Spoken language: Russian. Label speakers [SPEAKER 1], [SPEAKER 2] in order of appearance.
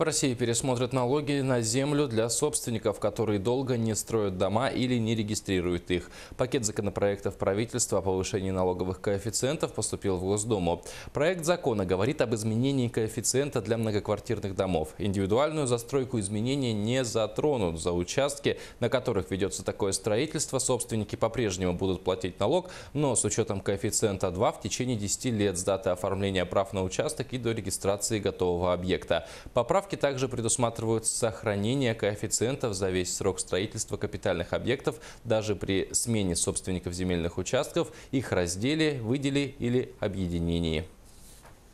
[SPEAKER 1] В России пересмотрят налоги на землю для собственников, которые долго не строят дома или не регистрируют их. Пакет законопроектов правительства о повышении налоговых коэффициентов поступил в Госдуму. Проект закона говорит об изменении коэффициента для многоквартирных домов. Индивидуальную застройку изменения не затронут. За участки, на которых ведется такое строительство, собственники по-прежнему будут платить налог, но с учетом коэффициента 2 в течение 10 лет с даты оформления прав на участок и до регистрации готового объекта. Поправка Поправки также предусматривают сохранение коэффициентов за весь срок строительства капитальных объектов даже при смене собственников земельных участков, их разделе, выделе или объединении.